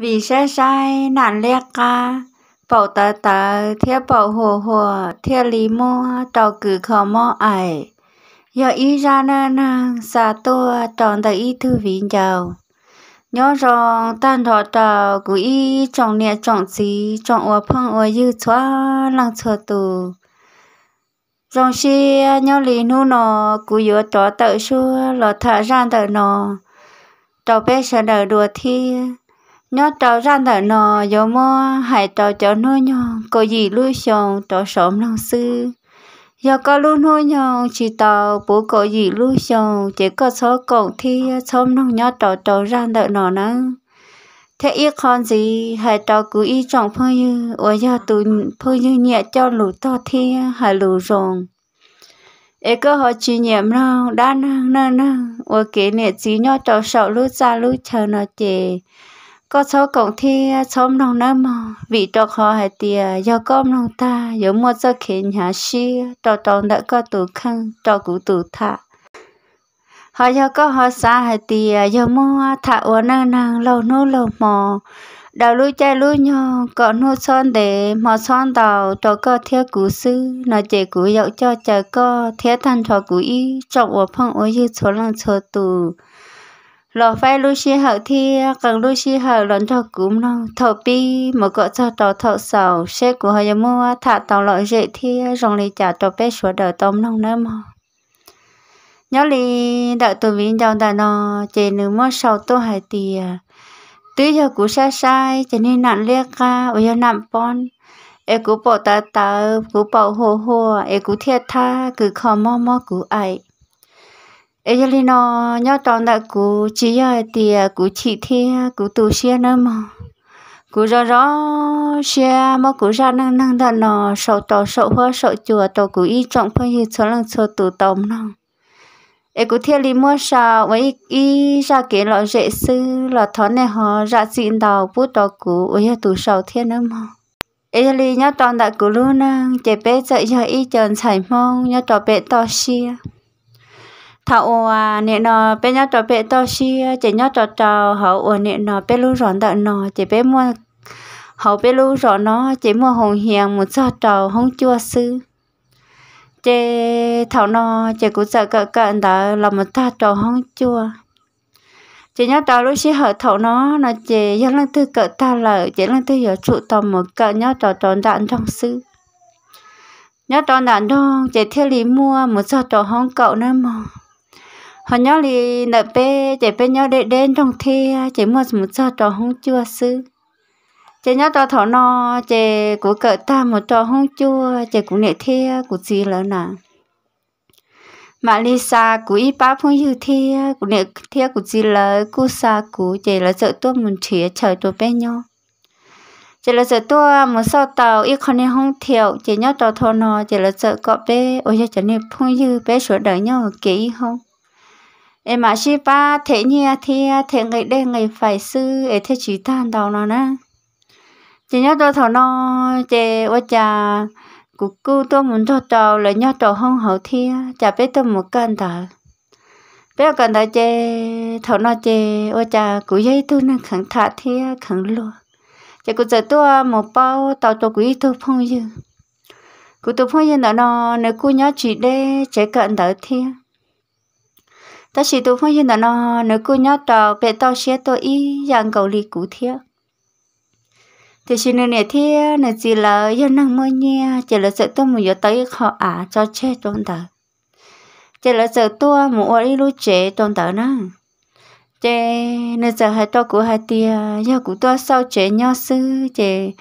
vì sai sai nạn liệt ca bảo tờ tờ thiết bảo hồ hồ thiết lý mô tàu cử khẩu mô ải giờ ý ra nè nè xa tua tròn tờ ý thư vĩ giàu nhớ rồi tan thọ tàu của ý trọng niệm trọng gì trọng ua phong ua dư xóa lăng xóa tù rồi khi nhớ lý nu nó của yếu trò tờ xua lọ thả ra tờ nó trò bé sẽ đỡ đùa thi nó trâu ra thở nọ gió mò hải trâu cho nó nhon có gì lui xong trâu sớm lòng sư giờ có lu nó nhon chỉ tàu bố có gì lui xong chỉ có số cổng thi sớm lòng nhon trâu trâu ra thở nọ nữa thế ít con gì hải trâu cứ y trọng phơi như ở giờ tụi phơi như nhẹ cho lũ to thi hải lũ rồng ấy cơ họ chỉ nhiệm nào đã năng năng năng ở kế nệ chỉ nhau trò sợ lúc ra lúc chờ nó chề có cháu cộng thì xóm nông nam à, vì cho khó hay thì à, do con nông ta yếu mua cho khiến nhà si cho trong đã có tủ khăn cho cụ tủ thả họ do có họ xa hay thì à, do mua thả uống nàng nàng lâu nô lâu mò đào lúa chai lúa nhỏ có nô son để mò son đào cho có thiết cụ sư nó chỉ cụ dậu cho chờ có thiết thành cho cụ y trọng uống phong uống dư số lăng số tù lo phải lu xí hậu thi, cần lu xí hậu lần thọ cúm nó thọ bi mà có cho tàu thọ sầu xe của họ mua thả tàu loại dễ thi rong lì trả tàu bé sửa đỡ tôm nông nữa mà nhớ lì đợi tôi mình đào đà nó chỉ nửa mất sầu tôi hai tì tứ giờ cú sai sai chỉ nên nặng liệt ca ở giờ nặng pon e cú bỏ ta ta cú bỏ hồ hồ e cú thiệt tha cứ khó mò mò cú ai ấy là nó nhớ tao đã cú chỉ thì à, cú chỉ thế à, cú tu xe nữa mà cú rõ rõ xe mà cú ra năng năng đã nó sợ tàu sợ hoa sợ chùa tàu cú y trọng phải hiểu cho lần cho tụ tông nó ấy cú thiên lý mua sao với ý ra kế lọ dễ sư lọ thó này họ ra xin đào bút tàu cú ấy tụ sợ thiên nữa mà ấy là nhớ tao đã cú luôn năng chạy bé chạy giờ ý trần chạy mong nhớ tàu bé tàu xe thảo à nè nó bé nhớ trò bé to si chỉ nhớ trò trò hậu ở à, nè nó bé lu rọn đợt nó chỉ bé mua hậu bé lu rọn nó chỉ mua hồng hiền một trò trò không chua sư chế thảo nó chế cũng sợ cỡ cận đó là một ta trò không chua chế nhớ trò lúc xí hở thảo nó là chế nhớ lần thứ cỡ ta là chế lần thứ giờ trụ tò một cỡ nhớ trò trò đạn trong sư nhớ trò đạn trong chế thiết lý mua một trò trò không cậu nữa mà họ nhớ thì nợ bé chạy bé nhớ để đến trong thi chạy mua một cho trò không chua sư chạy nhớ trò thọ no chạy của cỡ ta một trò không chua chạy của nệ thi của gì lỡ nè mà xa của y ba phong như thi của nệ thi của gì lỡ của xa của chạy là sợ tôi một chĩa trời tôi bé nhau chỉ là sợ tua một sau tàu ít con nên không thiệu chỉ nhớ tàu thôn nó chỉ là sợ có bé ôi giờ trở nên phong dư bé sửa đời nhau kỹ không em mà chỉ ba thế nhia thì thế người đây người phải sư ấy thế chỉ tan đầu nó nè chỉ nhớ tôi thọ nó chị ô cha cụ cụ tôi muốn cho trâu lại nhớ trâu không hậu thì chả biết tôi một cân tờ biết cân tờ chị thọ nó chị ô cha cụ giấy tôi nên khẳng thả thì khẳng luôn chỉ cụ giờ tôi à, một bao tàu cho quý tôi phong dư cụ tôi phong dư nó nó nếu cụ nhớ chỉ để chạy cận tờ thiên ta chỉ tu phong hiện đó nó nếu cô nhớ trò bé tao sẽ tôi ý dạng cầu lì cũ thiệt thì chỉ nên này thế nên chỉ là yên năng mới nhé chỉ là sợ tôi muốn giờ tới họ à cho chết trong đời chỉ là sợ tôi muốn ở đi lúc chết trong đời nè chỉ nên sợ hai tôi của hai tia giờ của tôi sau chết nhau sư chỉ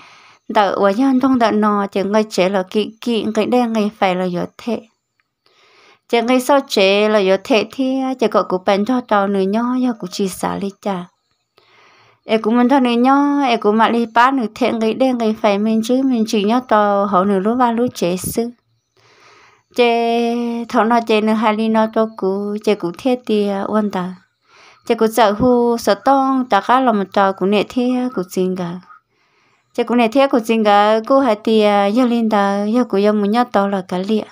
đợi của dân trong đời nọ chỉ người chết là kỵ kỵ người đen người phải là giờ thế chẳng ngay sao chế là do thế thì chỉ có cụ bánh cho tàu nữa nhó do cụ chỉ xả lý cha em cũng muốn cho nữa nhó em cũng mặc đi bán nữa thế ngay đây ngay phải mình chứ mình chỉ nhó tàu hậu nữa lúc ba lúc chế sư chế thấu nó chế nữa hai lý nó cho cụ chế cụ thế thì quan ta chế cụ sợ hu sợ tông ta cả là một tàu cụ nệ thế cụ xin cả chế cụ nệ thế cụ xin cả cụ hai thì giờ lên ta giờ cụ giờ muốn nhó tàu là cái liệt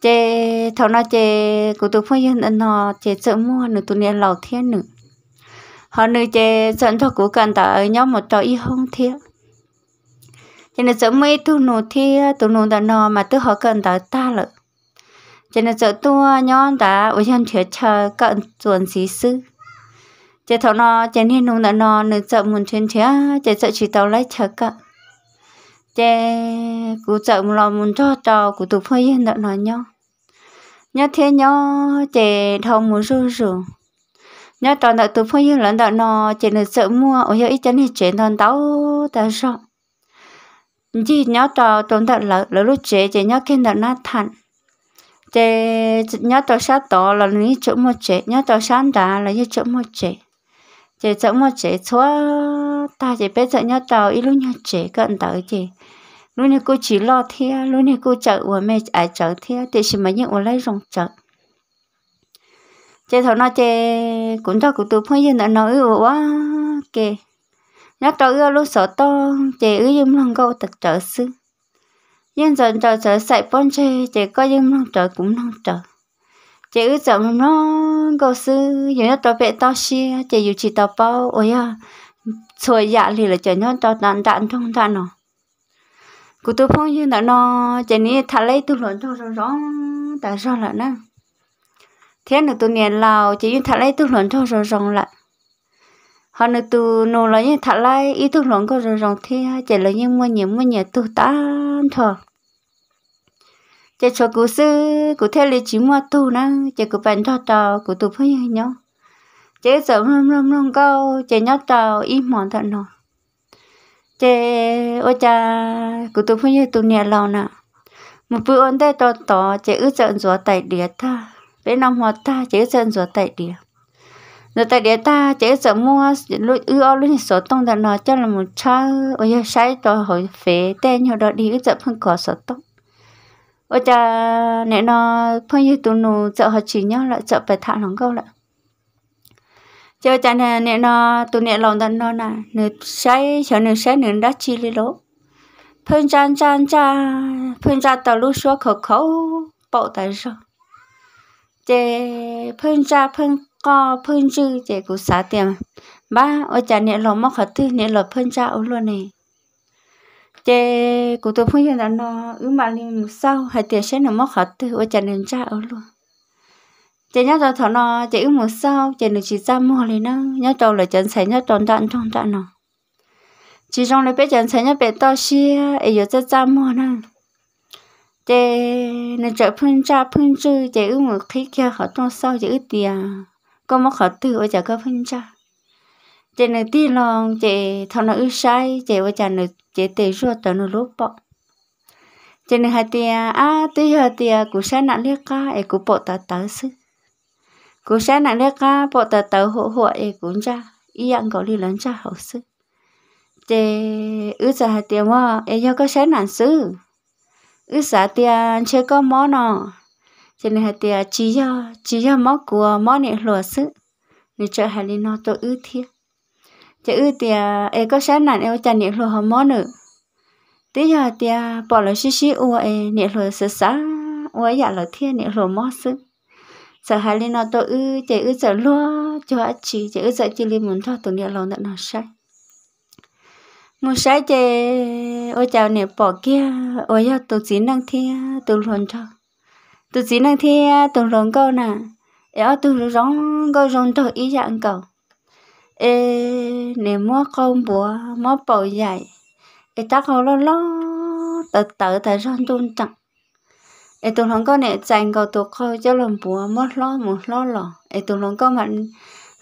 chế thầu nó chế của tôi phong yên nó chế sợ mua nữa tôi nên lầu thiên nữa họ nữ chế dẫn cho của cần ta ở nhau một trò y hông thiên cho nên sợ mấy tu nô thiên tu nô đã nò mà tôi họ cần ta ta lợi cho nên sợ tôi nhon ta ở trên chợ chờ cận chuẩn xí sư chế thầu nó chế nên nô đã nò nữ sợ muốn trên chè chế sợ chỉ tàu lấy chờ cận chè cụ sợ một muốn cho trò cụ tụp hơi yên đợi nói nhau nhớ thế nhớ chè thông muốn rủ rủ nhớ tròn đợi tụp hơi yên lẫn đợi nó chè được sợ mua ở ít chân thì chè thon tao ta sợ chỉ nhớ trò tốn đợi lỡ lỡ lúc chè chè nhớ khen đợi nó thẳng chè nhớ trò sát tỏ là lấy chỗ một chè nhớ trò sáng đá là như chỗ một chè chè chỗ một chè xóa ta chỉ biết sợ nhau tàu ít lúc nhau chế cận tới chị lúc này cô chỉ lo thia lúc này cô chợ của mẹ ai chợ thia thì chỉ mấy những lấy rong chợ chị thầu nó chị cũng cho cụ tụi phong dân đã nói quá kì nhắc cho ưa lúc sợ to chị ư dùm lòng câu thật trợ sư nhưng dần chờ chờ sạy bón chê chị có dùm lòng trợ cũng lòng trợ chị ư sợ mầm nó câu sư dù nhắc cho bé tao xia chị dù chỉ tao bao ôi à rồi dạ thì là chờ nhau cho tàn tàn trong tàn nó cụ tôi phong như là nó chỉ ní thà lấy tôi lộn cho rõ rõ tại sao là nó thế nữa tôi nghe lào chỉ như thà lấy tôi lộn cho rõ rõ lại họ nữa tôi nô là như thà lấy ý tôi lộn có rõ rõ thế chỉ là như mua nhiều mua nhiều tôi tán thôi chỉ cho cụ sư cụ thế là chỉ mua tôi nè chỉ cụ bán cho cho cụ tôi phong như nhau chế sớm rong rong rong câu chế nhớ trào ít món thật nọ chế ô cha cụ tụ phun như tụ nhẹ lâu nè một bữa ăn đây to to chế ước giận rủa tại địa ta bên năm hoạt ta chế giận rủa tại địa rồi tại địa ta chế sợ mua lúc ư ô lúc số tông thật nọ cho là một cha ôi sai to hồi phế tên nhau đó đi ước giận phân cỏ số tông ô cha nè nó phun như tụ nụ sợ họ chỉ nhau lại sợ phải thả lòng câu lại cho cha nè nè nó tụi nè lòng đàn nó nè nửa say cho nửa say nửa đã chi lì lỗ phun chan chan cha phun cha tàu lúc xóa khẩu khẩu bảo tại sao để phun cha phun co phun chư để cũng xả tiền ba ở cha nè lòng móc khẩu tư nè lòng phun cha ở luôn này để cũng tôi phun cha nó ứ mà linh sao hai tiền sẽ nó móc khẩu tư ở cha nè cha ở luôn chị nhớ cho thọ nó chị một sao chị được chị ra mua liền nó nhớ cho là chân sấy nhớ tròn tận tròn tận nó chị trong này bé chân sấy nhớ bé to xia ấy giờ cho ra mua nó chị nên chợ phun ra phun chư chị ước một khi kia họ trong sao, chị ước tiền có một họ tự ở chợ có phun ra chị này tin lòng chị thọ nó ước sai chị ở chợ này chị tự ruột tận nó lúc bọ chị này hạt tiền à tự hạt tiền cũng sẽ nặng liếc ca ấy cũng bộ tao tới sức cô sẽ nặng đứa cá bộ tờ tờ hộ hộ thì cũng cha ý ăn có đi lớn cha hậu sư thế ứ giờ hạt tiền mà em cho có sẽ nặng sư ứ giờ tiền chưa có món nọ cho nên hạt tiền chỉ cho chỉ cho món của món này lúa sư nên chơi hạt đi nó tôi ứ thiệt chứ ứ tiền em có sẽ nặng em cho niệm lúa món nữa tí giờ tiền bỏ lại xí xí uo em niệm lúa sơ sá uo dạ là thiên niệm lúa món sư sợ hai linh nó tôi ư chị ư sợ lúa cho chị chị ư sợ chị linh muốn cho tụi nó nó nó sai muốn sai chị ôi chào nè bỏ kia ôi giờ tôi chỉ năng thia tôi luôn cho tôi chỉ năng thia tôi luôn câu nè éo tôi rong câu rong cho ý dạng cầu ê nè mua không bùa mua bầu dạy ê ta họ lo lo tự tự tớ rong tuôn chẳng ai tụi lòng có nè chàng cầu tụi khơi cho lòng bùa mất lo một lo lò ai tụi lòng có mạnh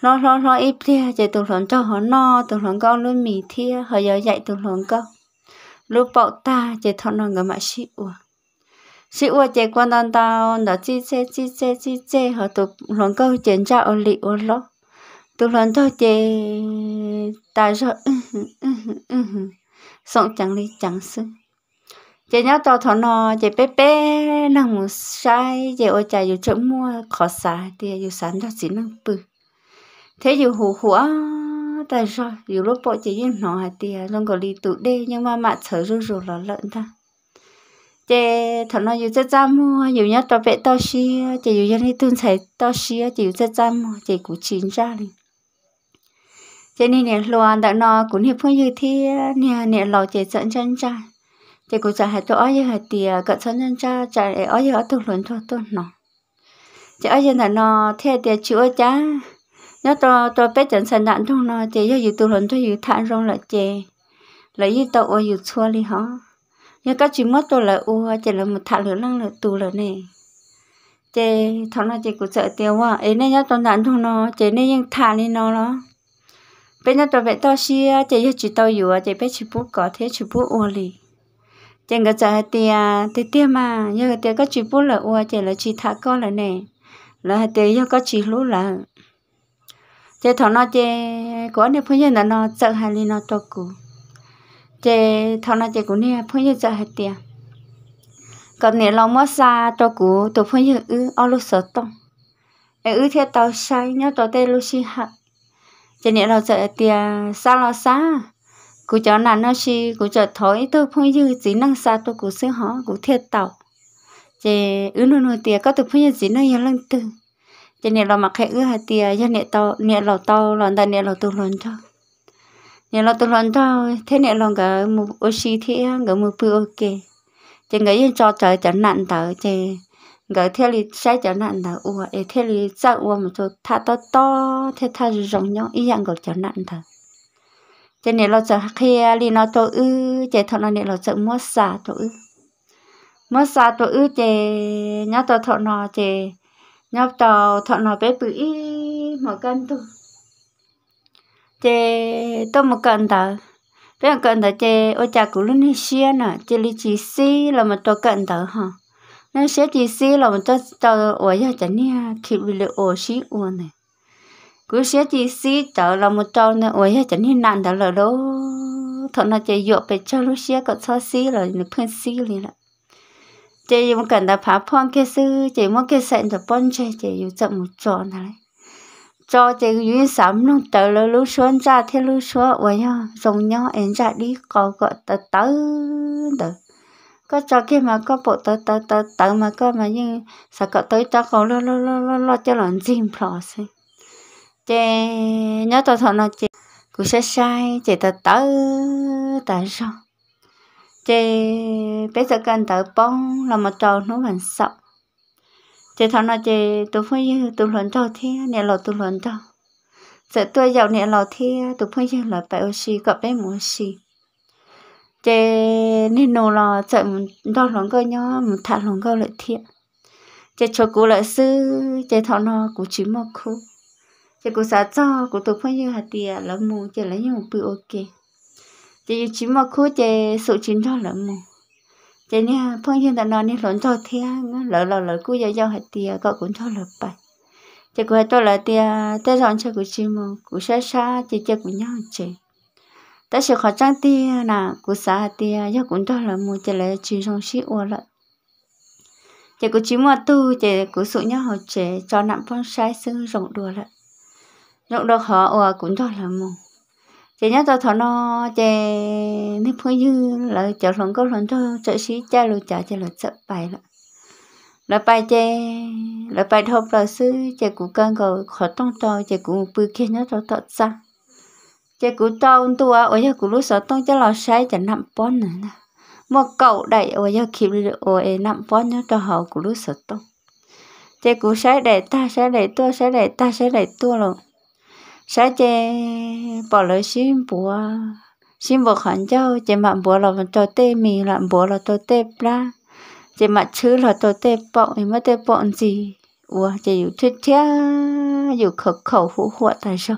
lo lo lo ít thia chạy tụi lòng cho họ no tụi lòng có luôn mì thia họ giờ dạy tụi lòng có lúc bậu ta chạy thọ nó người mà xị ua xị ua chạy quan đàn tao đã chi chê chi chê chi chê họ tụi lòng có chuyện cha ở lì ở lo tụi lòng cho chạy ta rồi sống chẳng đi chẳng xưng chị nhớ to thọ nó chị bé bé nằm ngủ sai chị ôi chả dù chỗ mua khó xả thì dù sẵn cho chị năng bự thế dù hù hủa tại sao dù lúc bọn chị yên nó hay thì luôn có đi tụ đê nhưng mà mạ thở rù rù là lợn ta chị thọ nó dù chất ra mua dù nhớ to bé to xí chị dù nhớ đi tương thấy to xí chị dù chất ra mua chị cũng chín ra liền chị nên nè lo ăn đã nó cũng hiệp phương như thế nè nè lò chị dẫn chân trai thì cũng chả hay tôi ấy hay thì cả cho nhân cha chả để ấy họ thường luận thôi tôi nó thì ấy là nó thế thì chữa cha nhớ tôi tôi bé chẳng sanh nạn trong nó thì do dù tôi luận tôi dù thản rong là chè lấy như tàu ở dù xua đi hả, nhớ các chuyện mất tôi là u chỉ là một thản lớn lăng lửa tù lửa này chè thằng nào chị cũng sợ tiêu quá ấy nên nhớ tôi nạn trong nó chè nên nhưng thản đi nó đó bên nhớ tôi bé to xia chè giờ chỉ tàu dù chè bé chỉ bút có thế chỉ bút u liền chẳng có cho tia tia tia mà giờ tia có chỉ bút là ua chỉ là chỉ thả con là nè là tia giờ có chỉ lú là chỉ thằng nó chỉ có nè phun là nó sợ hai li nó to cũ chỉ thằng nó chỉ cũng nè phun giờ sợ hai tia còn nè lòng mất xa to cũ tụ phun giờ ư ao lúc sợ tông ư theo tàu sai nhớ tàu tê lúc xí hạ chỉ nè lòng sợ tia xa lo xa cú cho nà nó xí cú cho thói tôi phong như chỉ năng xa tôi cú xứ họ cú thiệt tàu chế ứ nô nô tiề có tôi phong như chỉ năng yên lăng tư chế nè lò mặc hệ ứ hà tiề cho nè tàu nè lò tàu lò ta nè lò tu lòn cho nè lò tu lòn cho thế nè lò cả một ô xí thế cả một bự ok chế người yên cho trời chẳng nặng tàu chế người theo lý sai chẳng nặng tàu ua thế lý sao ua một chỗ thà to to thế thà rộng nhau ý dạng người chẳng nặng tàu cho nên lo sợ kia li nó tổ ư chế thọ nó nên lo sợ mua xả tổ ư mua xả tổ ư chế nhớ tổ thọ nó chế nhớ tổ thọ nó bé bự một cân tu chế tôi một cân tờ bé một cân tờ chế ô cha cũng luôn đi xe nè chế li chì xí là một tổ cân tờ hả nên xe chì xí là một tổ tổ ở nhà chả nha khi bị lệ ổ xí uôn này cứ sẽ chỉ xí tớ là một trâu nữa ôi hết chẳng hình nạn tớ là đâu thọ nó chơi dụ về cho lúc xí có cho xí là nó phun xí liền là chạy dụ cần ta phá phong cái sư chơi một cái sẹn tớ bón chơi, chơi dụ chậm một trò này đấy cho chạy dụ sắm luôn tớ là lúc xuống ra thế lúc xuống ôi nhá rồng nhau em ra đi có gọi tớ tớ tớ có cho kia mà có bộ tớ tớ tớ tớ mà có mà như sao có tới tớ có lo lo lo lo lo cho là gì xí chè nhớ tôi thọ nó chị cú sai sai chị tao tớ tại sao chè bé giờ cần tớ bông là một trò nó vẫn sợ chè thọ nó chị tôi phải tôi luận trò thế nè lò tôi luận trò sợ tôi giàu nè lò thế tụi phải là bé oxy gặp bé muốn oxy chè nên nô là sợ đo lòng cơ nhá một thả lòng cơ lại thiện chè cho cô lại sư chè thọ nó cú chỉ một khu chỉ có sao cho của tôi phải như hạt tiền là mù chỉ lấy những bự ok chỉ chỉ mà khu chỉ sự chính cho là mù chỉ nha phong như là nó nên lớn cho thế lỡ lỡ lỡ cứ giờ giờ hạt tiền có cũng cho là bài chỉ có tôi là tiền tới rồi cho có chỉ mà cứ xa xa chỉ chỉ cũng nhau chỉ tới sẽ khó trang tiền là cứ xa tiền giờ cũng cho là mù chỉ lấy chỉ trong sĩ ô lại chỉ có chỉ mà tu chỉ có sự nhau họ chỉ cho nặng phong sai xương rộng đùa lại lúc đó họ ở cũng cho là mù chị nhớ tôi thọ nó chị mấy phụ dư là chợ lòng có lòng cho chợ xí cha lù chợ chị là chợ bài là là bài chị là bài thọ là sư chị cũng cần cầu khó tông to chị cũng bự kia nhớ tôi thọ xa chị cũng to ông tua ở nhà cũng lúc sợ tông cho lò sai chẳng nằm bón nữa một cậu đại ở nhà kịp ở nằm bón nhớ cho họ cũng lúc sợ tông chị cũng sai để ta sai để tua sai để ta sai để tua rồi sáng chế bỏ lỡ xin bùa xin bùa khẩn châu, chế mà bùa là cho tê mì là bùa là cho tê bla chế mà chứ là cho tê bọn thì mất tê bọn gì ủa chế yêu thích thế yêu khẩu khẩu hữu hộ tại sao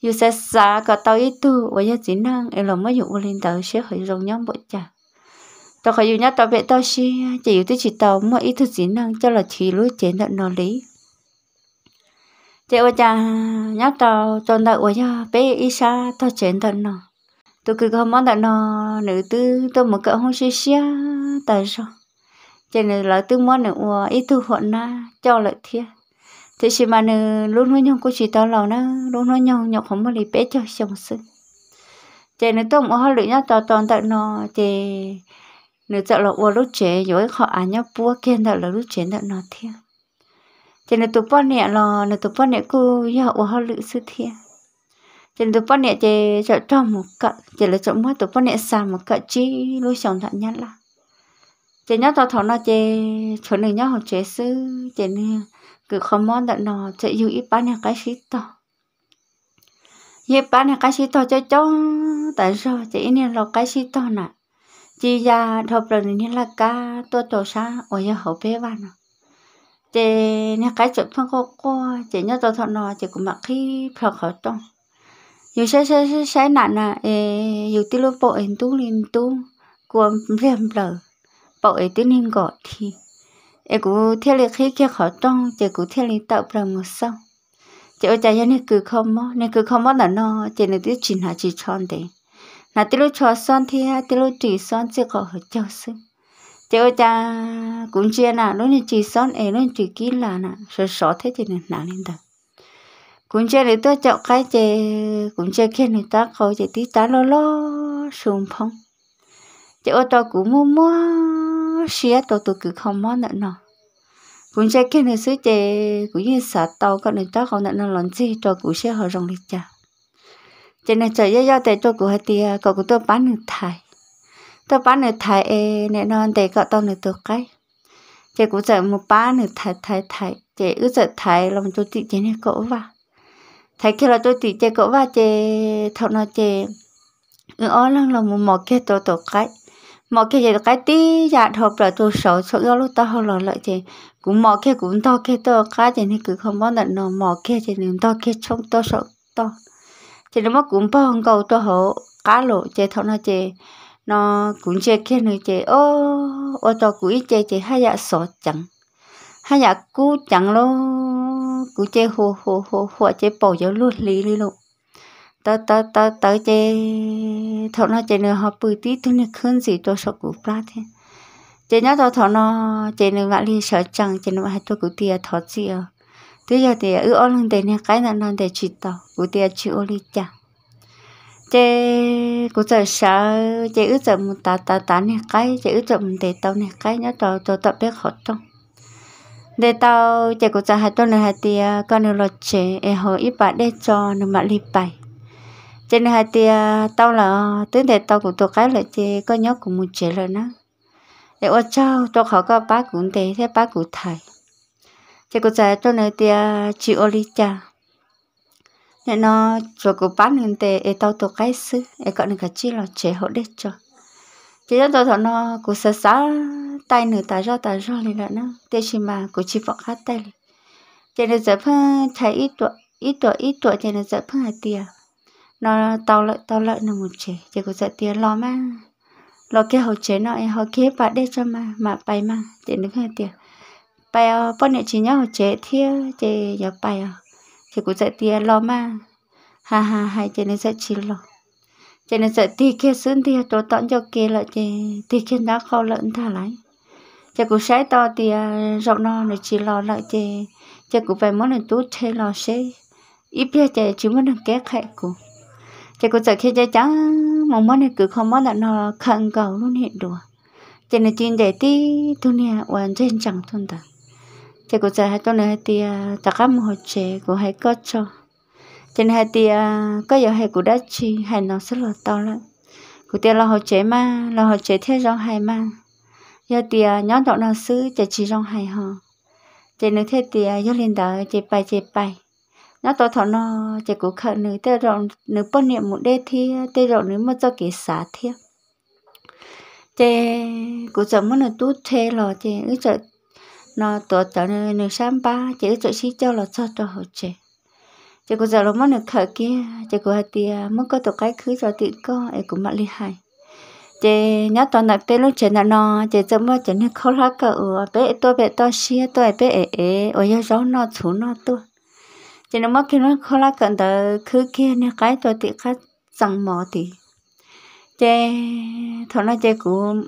yêu sẽ xa cả tao ít tu ủa giờ chỉ năng em làm mấy dụng lên tàu sẽ hơi rồng nhóm bộ chả tao khởi yêu nhá tao biết tao xí chỉ yêu thích chỉ tao mà ít thứ gì năng cho là chỉ lối chế nợ nó lý thế ơi cha nhát tao tao tại ôi cha bé ít xa tao chén tao nó tôi cứ không món tao nó nữ tư tôi một cậu không xí xía tại sao chị nữ là tư món nữ ua ít thu hộn na cho lại thiệt thế chỉ mà nữ lúc nói nhau cô chỉ tao lầu na lúc nói nhau nhau không bao lì bé cho chồng sự chị nữ tôi một hơi lưỡi nhát tao toàn tại nó chị nữ tao là ua lúc chế rồi họ ăn nhau bua kia tao là lúc chế tao nó thiệt chỉ là tụp bón nè lo, là tụp bón nè cô giờ ở họ lự sư thiệt chỉ là tụp bón nè chơi chọn cho một cận chỉ là chọn mua tụp bón nè xà một cận chi lối sống thản nhất là chỉ nhớ tao thọ nó chơi, chuẩn được nhớ học chế sư chỉ nè cứ không mong đợt nó chỉ yêu ít bán nè cái gì to yêu bán nè cái gì to cho cháu tại sao chỉ nè lo cái gì to nè chỉ ra thợ rồi nè là cá tôi tổ sa ở nhà hậu bé vào nào chị nhà cái chụp phong cô cô chị nhớ tôi thọn nọ chị cũng mặc khi phở khó trong dù sẽ sẽ sẽ sẽ nạn à dù tí lúc bộ ảnh tu liền tu của rèm lở bộ ảnh tí liền gọi thì em cũng theo lịch khi kia khó trong chị cũng theo lịch tạo ra một sau chị ở chạy nên cứ không mất nên cứ không mất là nó chị nên tiết chỉnh hạ chỉ chọn đấy là tí lúc cho son thì tí lúc chỉ son sẽ có hơi cho sức chứ cha cũng chia nà nó như chỉ son ấy nó chỉ kín là nà sợ sợ thế thì nên nà lên đó cũng chia để tôi chọn cái chè cũng chia kia người ta khâu chè tí tá lo lo sùng phong chứ ô tô cũng mua mua xía tôi tôi cứ không mua nữa nọ cũng chia kia người xứ chè cũng như sợ tàu các người ta không nữa làm gì cho cũng sẽ họ rong đi cha cho nên trời giao giao tại tôi cũng hay tia cậu cũng tôi bán được thay tôi bán được thải e nè non để cậu tao được được cái chị cũng sợ một bán được thải thải thải chị cứ sợ là một chút tự chế này cậu vào thải khi là tôi tự chế cậu vào chị thọ nó chị ừ ó lăng là một mỏ kia tôi tổ cái mỏ kia chị cái tí dạ thọp là tôi sợ sợ do lúc tao hơn là lợi chị cũng mỏ kia cũng to kia tôi cái chị này cứ không bao lần nào mỏ kia chị này to kia trông to sợ to chị nó mất cũng bao nhiêu câu tôi hộ cá lộ chị thọ nó chị nó cũng chơi kia nữa chơi ô ô cho ít chơi chơi hai dạ sọ chẳng hai dạ cú chẳng lo cú chơi hồ hồ hồ hồ chơi bỏ cho luôn lý lý lộ tớ tớ tớ tớ chơi thọ nó chơi nữa họ bự tí thôi này khơn gì tôi sợ cú ra thế chơi nhá tôi thọ nó chơi nữa bạn đi sợ chẳng chơi nữa hai tôi cú tia thọ gì à thứ giờ thì ư ô lần đấy này cái là lần đấy chỉ tao cú tia chịu ô lý chẳng chế cũng giờ sợ chế ước chậm tà tà tà này cái chế ước chậm để tao này cái nhớ tao tao tập biết học trong để tao chế cũng giờ hai tuần này hai tia con được lo chế em hồi ít bạn để cho nó mà đi bài chế này hai tia tao là tính để tao cũng tao cái là chế có nhớ cũng muốn chế rồi nó để ô trao tao khó có bác cũng để thế bác cũng thầy chế cũng giờ tuần này tia chị Olivia nên nó e cho cô bán nên tệ e tao tổ cái sư e cọ nên cả chi là chế hậu đế cho chỉ cho tao thọ nó cô sơ sợ tay nửa tay ra tay ra liền nó tê chỉ mà cô chỉ phật hát tay liền cho nên giờ phân thấy ít tuổi ít tuổi ít tuổi cho nên giờ phân hai tia nó tao lợi tao lợi nó một chế chỉ cô sợ tia lo mà lo kia hậu chế nó e hậu kia bà đế cho mà mà bay mà cho nên hai tia bay ở bên này chỉ nhau hậu chế thiếu chế giờ bay à thì cũng sẽ tiê lo mà ha ha hay cho nên sẽ chỉ lo cho nên sẽ tiê kia sướng tia tổ tận cho kia là chị tiê kia đã khó lẫn thả lại cho cũng sẽ to tiê rộng no này chỉ lo lại chị cho cũng phải muốn này tú thế lo sẽ ít biết chị chỉ muốn được kế khệ của cho cũng sẽ khi chơi trắng mong món này cứ không món là nó khăn cầu luôn hiện đùa cho nên chuyện để tí thu nè hoàn trên chẳng thôn tặng chỉ có chạy hai tuần này thì tất một hồi chế của hai có cho trên hai thì có giờ hai của đã chi hai nó rất là to lắm của tiền là hồi chế mà là hồi chế thế dòng hai mà giờ thì nhóm đó nó xứ chỉ chỉ dòng hai họ trên nữa thế thì giờ lên đó chỉ bài chỉ bài nó to thọ nó chỉ của khờ nữ tê rộng nữ bao niệm một đê thi tê rộng nữ mà cho kỹ xả thiếp chế của giờ muốn là tu thế rồi chế ứ chợ nó tổ tạo nên nửa sáng ba chỉ chỗ xí cho là cho cho hồ chè chỉ có giờ nó món được khởi kia chỉ có hạt tiền, muốn có tổ cái khứ cho tiền co, ấy cũng mất li hại, chỉ nhớ toàn đặt bé lúc chuyện là nó chỉ cho mỗi chuyện này khó lá cờ ở ờ, bé tôi bé tôi xia tôi bé ế ế ở nhà gió nó chú nó tôi chỉ nó mất khi nó khó lá cờ từ khứ kia nên cái tổ tiền khác chẳng mò thì chỉ thôi nó chỉ cũng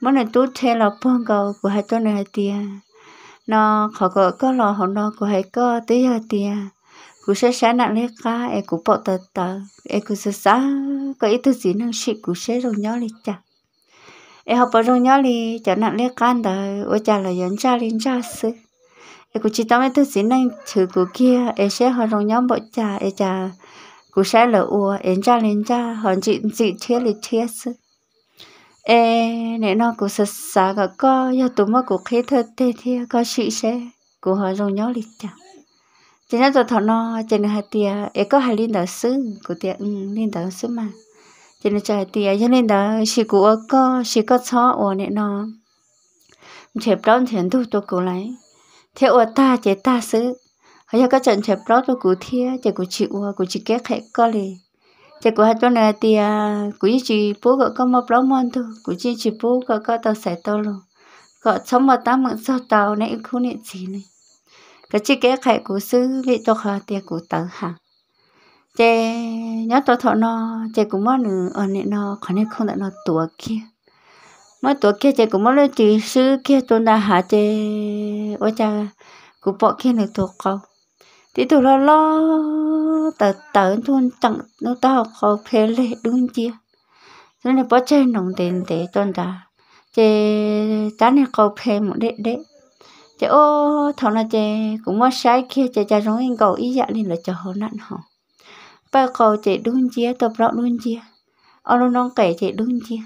món này tôi thế là phong cầu của hai tôi này hai tia à, nó khó có có lò họ nó có hay có tí giờ tia cú sẽ sáng nặng lấy cá em cú bỏ tờ tờ em cú sẽ sáng có ít thứ gì năng sĩ cú sẽ rồi nhó đi chả em học ở rồi nhó đi chả nặng lấy cá đời ôi chả là dẫn cha lên cha sư em cú chỉ tao mấy thứ gì năng trừ cú kia em sẽ học rồi nhó bỏ chả em chả cú sẽ là ua em cha lên cha họ chỉ chỉ thiết là thiết sư ê nè nó cũng sợ sạch cả co giờ tụi nó cũng khi thơ tê thi có sự xe, của họ dùng nhau lịch chẳng chỉ nói tôi thọ nó chỉ nói hai tia ê có hai linh đạo sư của tia ừ linh đạo sư mà chỉ nói cho hai tia cho nên đó chỉ của có chỉ có chó ở nè nó chẹp đó thì tôi tôi cũng lại. thế ở ta chỉ ta sư hay là các trận chẹp đó tôi cũng thia chỉ của chịu của chỉ kết hệ có liền chỉ của hai chỗ này thì à, cũng chỉ bố gọi có một lỗ mòn thôi cũng chỉ chỉ bố gọi có tàu xe tàu luôn gọi sống mà tám mượn sau tàu này không nhận gì này cái chiếc ghế khay của sư vị tôi khờ thì của tàu hàng chị nhớ tôi thọ nó chị cũng mất nửa ở nè nó còn nên không đã nó tuổi kia mà tuổi kia chị cũng mất lên chỉ sư kia tôi đã hạ chị ôi cha cũng bỏ kia này tôi câu thì tụi lo lo tớ tớ thôn tặng nó tao khó phê lệ đúng chưa thế này bỏ chơi nồng tiền để tuần đã chê tá này khó phê một đệ đệ chê ô thằng là chê cũng mất sai kia chê chả giống anh cậu ý dạ nên là cho họ nặn họ ba cậu chê đúng chưa tập rõ đúng chưa ông nó non kể chê đúng chưa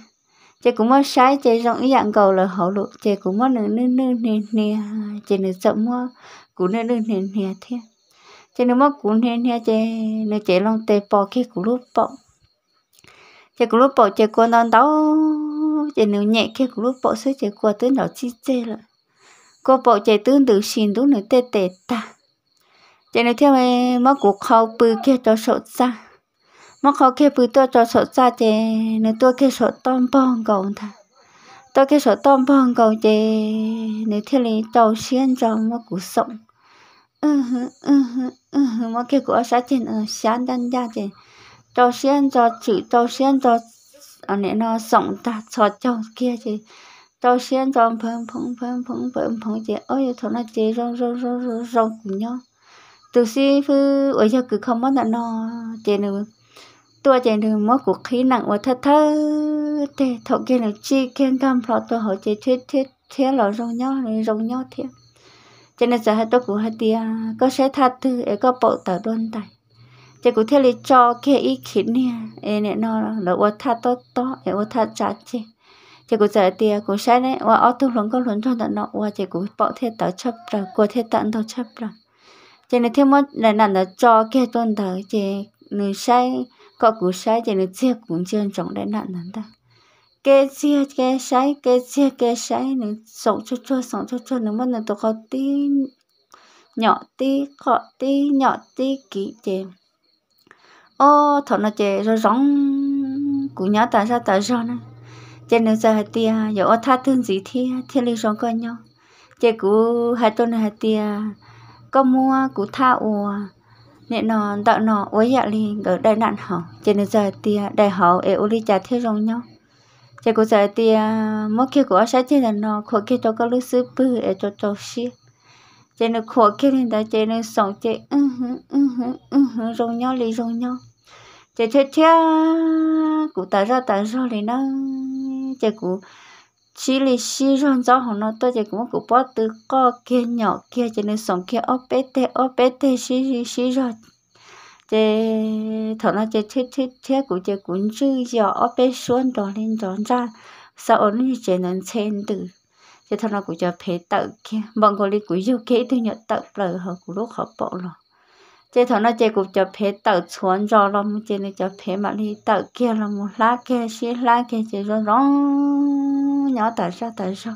chê cũng mất sai chê giống ý dạng cầu là họ lộ chê cũng mất nửa nửa nửa nửa nửa chê nửa sợ mua cũng nửa nửa nửa nửa thế chế nó mất cuốn hen nha chế nó chế long tê bỏ cái cú lúc bỏ chế cú lúc bỏ chế con đón đâu chế nếu nhẹ cái cú lúc bỏ sẽ chế qua tới nó chi chế là cô bỏ chế tương tự xin đúng nữa tê tê ta chế nếu theo mày mất cú khâu bự kia cho sợ ra mất khâu kia bự to cho sợ ra chế nếu tua kia sợ tom bong cầu ta tôi kia sợ tom bong cầu chế nếu theo lấy tàu xiên cho mất cú sống 嗯哼，嗯哼，嗯哼，我给我啥钱？嗯，相当价钱。到现在去，到现在，啊，你那送大钞叫 kia 去，到现在砰砰砰砰砰砰去，哎呀，thôi nó chơi rong rong rong rong rong cùng nhau. Từ khi phu, ở cứ không mất nó chơi nữa. Tôi chơi nữa mất cuộc khí nặng và thất thơ, để thọ kia là chi kiên cam tôi hỏi chơi chơi chơi là rong nhau rong nhau thiệt cho nên giờ hai tôi cũng hai tia có sẽ tha thứ ấy có bộ tờ đơn tài chỉ cũng theo lý cho cái ý kiến nè em nè nó là ô tha to to em ô tha chả chứ chỉ cũng giờ tia cũng sẽ nè ô ô tôi luôn có luôn cho tận nó ô chỉ cũng bộ theo tờ chấp rồi cô theo tận tờ chấp rồi cho nên thêm mất là nằm là cho cái tôn tờ chỉ người sai có cũng sai chỉ nên chưa cũng chưa chọn đến nạn nắng ta 깨지야 깨샤이 깨지야 깨샤이 nữ sống cho cho sống cho cho nữ mất nữ tổ có tí nhỏ tí có tí nhỏ tí kỹ chế ô thọ nó chế rồi rong của nhá tại sao tại sao nè chế nữ giờ hai tia giờ ô tha thương gì thì thiên lý rong coi nhau chế của hai tuần hai tia có mua của tha ùa nên nó tạo nó ối dạ liền ở đại nạn họ chế nữ giờ tia đại hậu, ở ô ly trà thiên rong nhau chỉ cũng giờ thì mỗi khi có sáng thì là nó khó khi cho các lúc sư bự để cho cho xí chỉ nó khó khi thì ta chỉ nó sống chỉ ừ hứ ừ hứ ừ hứ rong nhau lì rong nhau chỉ thế thế cụ ta ra ta ra lì nó chỉ cũng chỉ lì xí rong gió hồng nó tôi chỉ cũng cũng bắt từ co kia nhỏ kia chỉ nó sống kia ốp bê tê ốp bê tê xí xí xí rồi chế thọ nó chế thiết thiết thiết của chế cũng chữ giờ ở bên xuống đó lên đó ra sau ở nó chế nên xem từ chế thọ nó cũng cho phải tự kia bọn cô đi cũng yêu kế từ nhận tự lời họ cũng lúc họ bỏ rồi chế thọ nó chế cũng cho phải tự xuống rồi lo muốn chế nó cho phải mà đi tự kia là một lá kia xí lá kia chế rồi nó nhỏ tại sao tại sao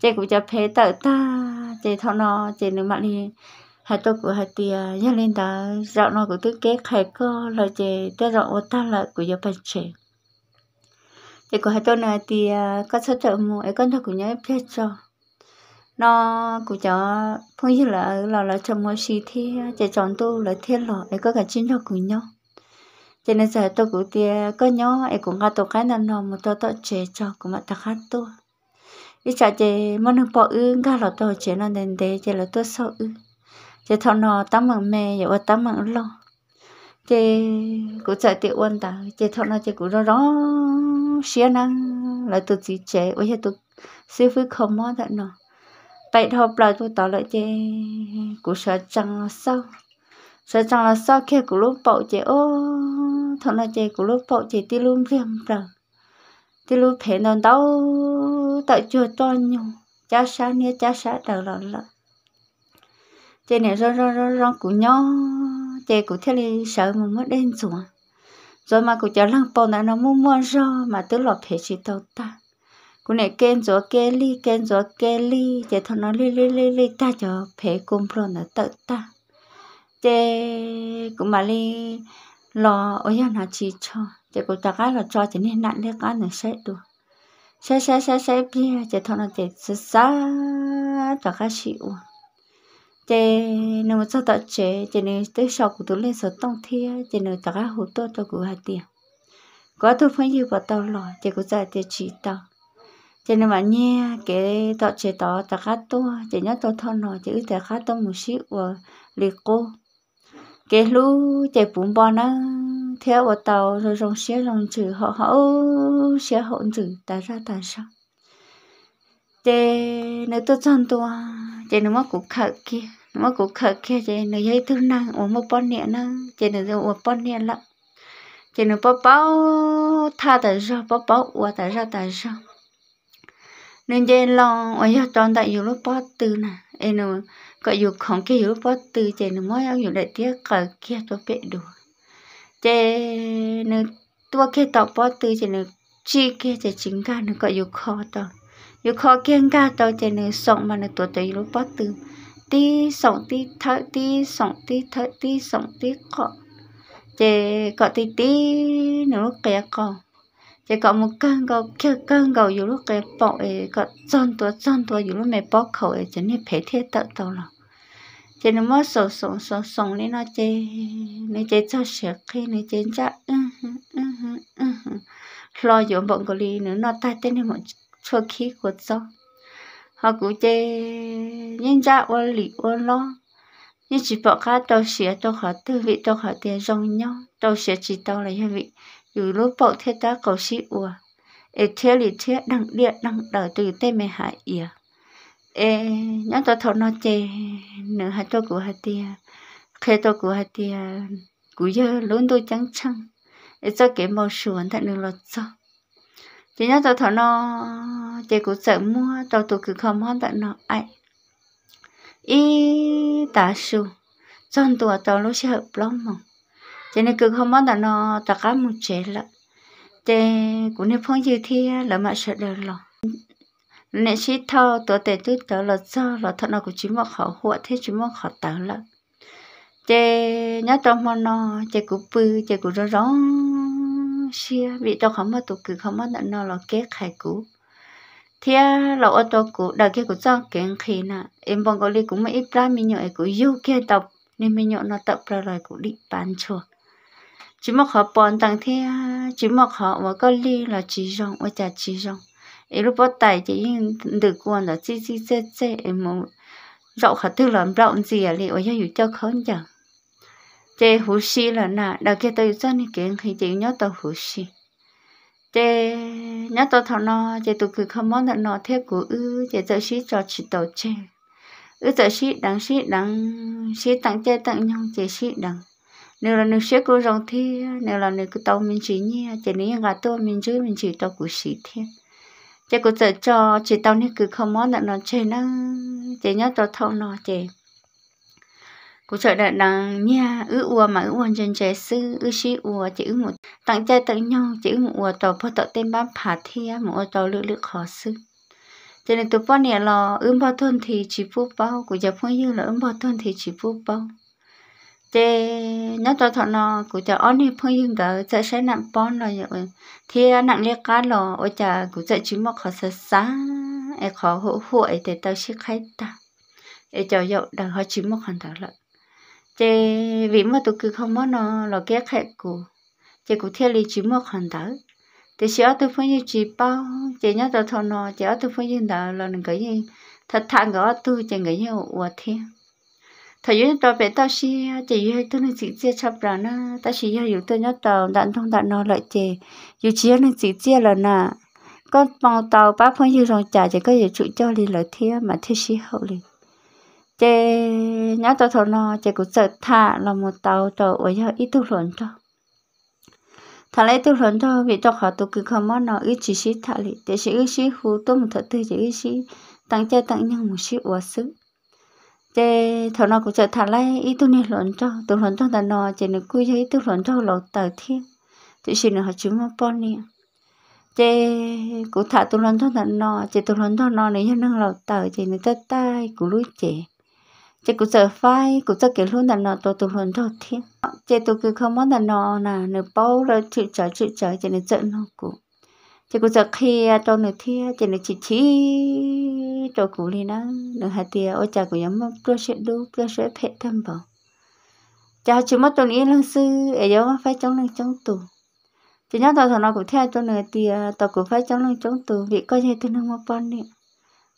chế cũng cho phải tự ta chế thọ nó chế nữa mà đi hai tôi của hai tia à, nhớ lên đó dạo nó của tôi kế khai cơ là chị đã dạo ô ta là của gia bạn trẻ thì của hai tôi này thì à, có số trợ mua ấy con thật của nhớ biết cho nó của cháu phong như là là là chồng mua xì thì chị chọn tôi là thiết lọ ấy có cả chín thật của nhau cho nên giờ tôi cũng tia à, có nhớ ấy cũng ngã tôi cái nào nó một tôi tôi chế cho cũng mà ta khác tôi ít chả chế mà nó bỏ ư ngã là tôi chế nó nên thế chế là tôi sợ ư chỉ thọ nọ tắm mặn mè rồi tắm mặn lo chỉ cũng dạy tiệu quan ta chỉ thọ nọ chỉ cũng đó đó xia năng lại tụt chỉ chế, ôi hết tụt sư phụ không mơ thật nọ bảy thọ lại tụt tao lại chỉ cũng sợ chẳng là sao sợ chẳng là sao khi cũng lúc bậu chỉ ô thọ nọ chỉ cũng lúc bậu chỉ ti luôn liềm rồi ti luôn phải nó đau tại chùa to nhau cha sáng nhé cha sáng đầu lọt lọt chê này rong rong rong rong cũng nhó chê cũng thế này sợ mà mất đen xuống rồi mà cũng cháu lăng bồn nó mua mua rơ mà tứ lọt phải chỉ tàu ta cũng này kén gió kén li kén gió kén li chê thằng nó li li li li ta cho phải cùng pro nó tự ta chê cũng mà li lò ôi nó chỉ cho chê cũng ta cái là cho chỉ nên nặng để cái này sẽ được sẽ sẽ sẽ sẽ biết, chê thằng nó chê sẽ sa cho cái chịu chế nếu mà sao ta chế chế nên tới sau của tôi lên sợ tông thia chế nên tao cả hồ to cho của hai tiền có tôi phải yêu vào tao lo chế cũng gia chế chỉ tao chế nên mà nghe cái tao chế tao tất cả to chế nhớ tao thon nọ chế tao cả tao một xíu và ờ, liệt cô cái lũ chế bún bò nó theo vào tao rồi rong xé rong chữ họ họ xé họ chữ ta ra ta sao chế nếu tôi chọn tôi à. chế nó mà cũng khờ kia mà cũng khờ kia chị nó dây thứ năng uống một bón nhẹ nó chị nó dùng uống bón nhẹ lắm chị nó bao bao tha tại sao bao bao uống tại sao tại sao nên dây lo ở nhà tròn tại dù lúc bao tư nè em nó có dù không kia dù lúc bao tư, chị nó mới ăn dù đại tiếc khờ kia tôi bị đùa chị nó tôi kia tàu bao tư, chị nó chi kia chị chính ca nó có dù khó tàu dù khó kia ca tàu chị nó sống mà nó tuổi tuổi lúc bao tư. ตีสองตีเทอตีสองตีเทอตีสองตีเกาะเจเกาะตีตีหนูกแกเก็เจเกาะมุกกันก็เกี่ยกันก็อยู่ลูกแกปอกเอก็จอนตัวจอนตัวอยู่ลูกแม่ปอกเขาเอจะเนี่ยเพเทตะตัวละเจนมอส่งส่งส่งส่งนี่นะเจในเจเจ้าเสียขี้ในเจจ้าอือฮึอือฮึอือฮึรออยู่บนงกอลีหนูนอตายเต้นใหหมดชั่วขี้กดซ้อ họ cũng chơi nhân ra ôn lì ôn lo nhưng chỉ bỏ cá tàu xe tàu khó tư vị tàu khó tiền rong nhau tàu xe chỉ tàu là như vị dù lúc bỏ thế ta cầu sĩ ủa ê thế lì thế đăng địa đăng đỡ từ tây mẹ hạ ỉa ê nhớ tàu thọ nó chê nửa hai tàu của hai tia khi tàu của hai tia cú giờ luôn tôi trắng trăng ê cho cái màu sườn thật nửa lọt sao chỉ nhớ tao thằng nó chị cũng sợ mua tao tụi cứ không hơn tận nó ai ý ta su trong tuổi tao lúc sẽ hợp lắm mà cho nên cứ không muốn tao nó ta cá một chế lợ để cũng nên phong như thế là mà sợ được lòng nên chỉ thao tụi tệ tụi tao là do là thằng nó cũng chỉ mong họ hộ thế chỉ mong họ tao lợ để nhớ tao mà nó chị cũng bự chị cũng rõ ràng xia vì tao không mất tụ cử không mất nó là kết khai cũ thì là ô tô cũ đã kia của cho kiện khi nè em bằng gọi cũng mà ít ra mình nhậu của yêu kia tập nên mình nhậu nó tập ra rồi cũng đi bán chùa chỉ mà họ bọn tăng thế chỉ mà họ mà có ly là chỉ rong và chả chỉ rong em lúc bắt tay chỉ được quan là chi chi chê chê em muốn rộng khả tư làm rộng gì à liệu ở nhà อยู่ cho khó chẳng chế hú xí là nà đầu kia tôi cho nên kiện khi chị nhớ tôi hú xí chế nhớ tôi thọ nó chế tôi cứ không món thọ nó thế của ư chế tôi xí cho chị tôi chế ư tôi xí đắng xí đắng xí tặng chế tặng nhau chế xí đắng nếu là nếu xí cô rồng thì nếu là nếu cứ tàu mình chỉ nhia chế nếu gà tôi mình chứ mình chỉ tàu của xí thiên chế cô tự cho chị tàu nên cứ không món thọ nó chế nó chế nhớ tôi thọ nó chế cú sợ đợi đằng nha ư ua mà ư ua chân chế sư ư shi ua chỉ ư một tặng chơi tặng nhau chỉ ư một ua tàu po tàu tên bắp phá thia một ua tàu lự lự khó sư cho nên tụi bọn này là ưm bao thôn thì chỉ phú bao của giờ phong như là ưm bao thôn thì chỉ phú bao thế nhớ tao thọ nó của giờ ông này phong như đó sẽ sẽ nặng bón rồi thì nặng liệt cá lò ở giờ của giờ chỉ một khó sợ xa ai khó hỗ hội để tao sẽ khai ta ai cho dậu đang họ chỉ một hoàn thảo lợi chế vì mà tôi cứ không muốn nó là ghét khẹt của chế cũng theo lý chỉ một hàng tử thì sẽ tôi phải như chỉ bao chế nhớ tôi thọ nó chế tôi phải như đó là những cái gì thật thà của tôi chế cái gì của thiên thời gian tôi bé tao xí chế như tôi nên chỉ chia chấp ra nó ta chỉ như hiểu tôi nhớ tàu đạn thông đạn nó lại chế dù chỉ nên chỉ chia là na con mong tàu bác phải như dòng trả chế có gì chủ cho đi lại thiên mà thiết xí hậu liền chế nhớ tôi thầu nó chế cũng sợ thả là một tàu cho ở giờ ít tu luận cho thà lấy tu luận cho vì cho họ tu cứ không món nó ít chỉ sĩ thà lý để sĩ ít sĩ hú tôi một thật tư chỉ ít sĩ tăng chế tăng nhân một sĩ quá sức chế thầu nó cũng sợ thà lấy ít tu ni luận cho tu luận cho thà nó chế nó cứ thấy tu luận cho lột tờ thiên thì sĩ nó họ chúng nó bon nè chế cũng thả tu luận cho thà nó chế tu luận cho nó này như nâng lột tờ chế nó tất tay cũng lúi chế chỉ cũng sợ phai cũng sợ cái luôn là nó tổ tụi luôn thôi thiên chỉ tụi cứ không muốn là nó là nửa bao rồi chịu trở chịu trở chỉ nửa giận nó cũ à, à, chỉ cũng sợ khi cho nửa thiên chỉ nửa chỉ chỉ cho cụ đi nó nửa hai tia ôi cha của nhóm cơ sẽ đu cơ sẽ phệ thâm bảo cha chỉ mất tuần yên lương sư ở đó phải chống lăng chống tù chỉ nhớ tao thằng nó cũng theo cho nửa tia tao cũng phải chống lăng chống tù vì coi như tôi nó mua bon đi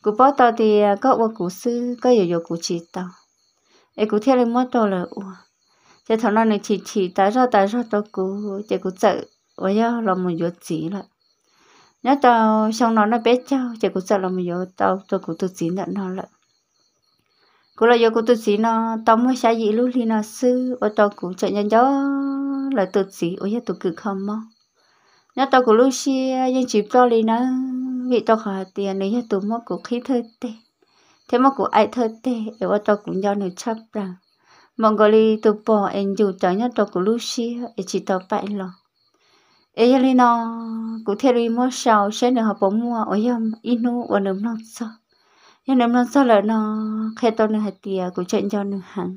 cú bỏ tao thì có ô cụ sư có nhiều nhiều cụ chỉ tao, ấy cú theo lên mua tao là ủa thế thằng nó này chỉ chỉ tại sao tại sao tàu cụ chỉ cụ sợ vậy đó là một yếu chỉ là nhớ tàu xong nó nó bé cháu chỉ cụ sợ là một yếu tàu tao cụ tự chỉ nhận nó là cụ là yếu cụ tự chỉ nó tàu mới sai gì lúc đi nó sư ở tao cụ chạy nhanh gió là tự chỉ ở nhà tự cử không mong nhớ tàu cụ lúc xia nhưng chỉ cho đi nó vì tao khỏi tiền nếu như tụi mất của khi thơ tê thế mà của ai thơ tê ở tôi cũng do người chấp rằng Mongolia tụi bỏ anh dù cho nhất tôi của Lucy em chỉ tôi phải lòng nó cụ theo đi mua sau, sẽ được họ bóng mua ở yam inu ở nấm non sao? nhưng nấm non sao là nó khi tôi được hạt tiề cụ chuyện cho nửa hàng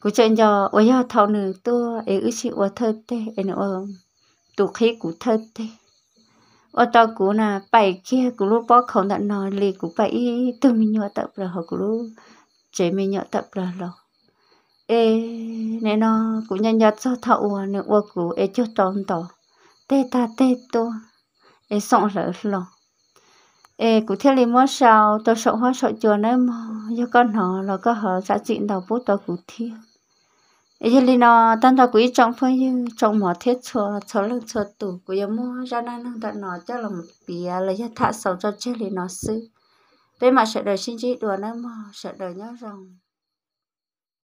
cụ chuyện cho ở yam thầu nửa tua ấy ước chị ở thơ tê anh ở tụ khí cụ thơ tê ô tô cũ nà bảy kia cũ lúc bó không đã nói lì cũ bảy từ mình nhọ tập rồi học cũ lúc chế mình nhọ tập rồi lò. ê nên nó cũng nhân nhật cho thậu nữa ô cũ ê chưa tròn tỏ tê ta tê tô ê sọn lỡ rồi ê cũ thiết lý mua sao tôi sợ hoa sợ chùa nơi mà do con họ là có họ xã chuyện đầu bút tôi cũ thiết giờ lì nó tan thọ quý trong phải trọng mỏ thiết cho cho lần cho tủ của giờ mua ra nên nó đặt nó chắc là một bìa là giờ thả sầu cho chơi lì nó sư đây mà sợ đời sinh chỉ đùa nó mà sợ đời nhớ rằng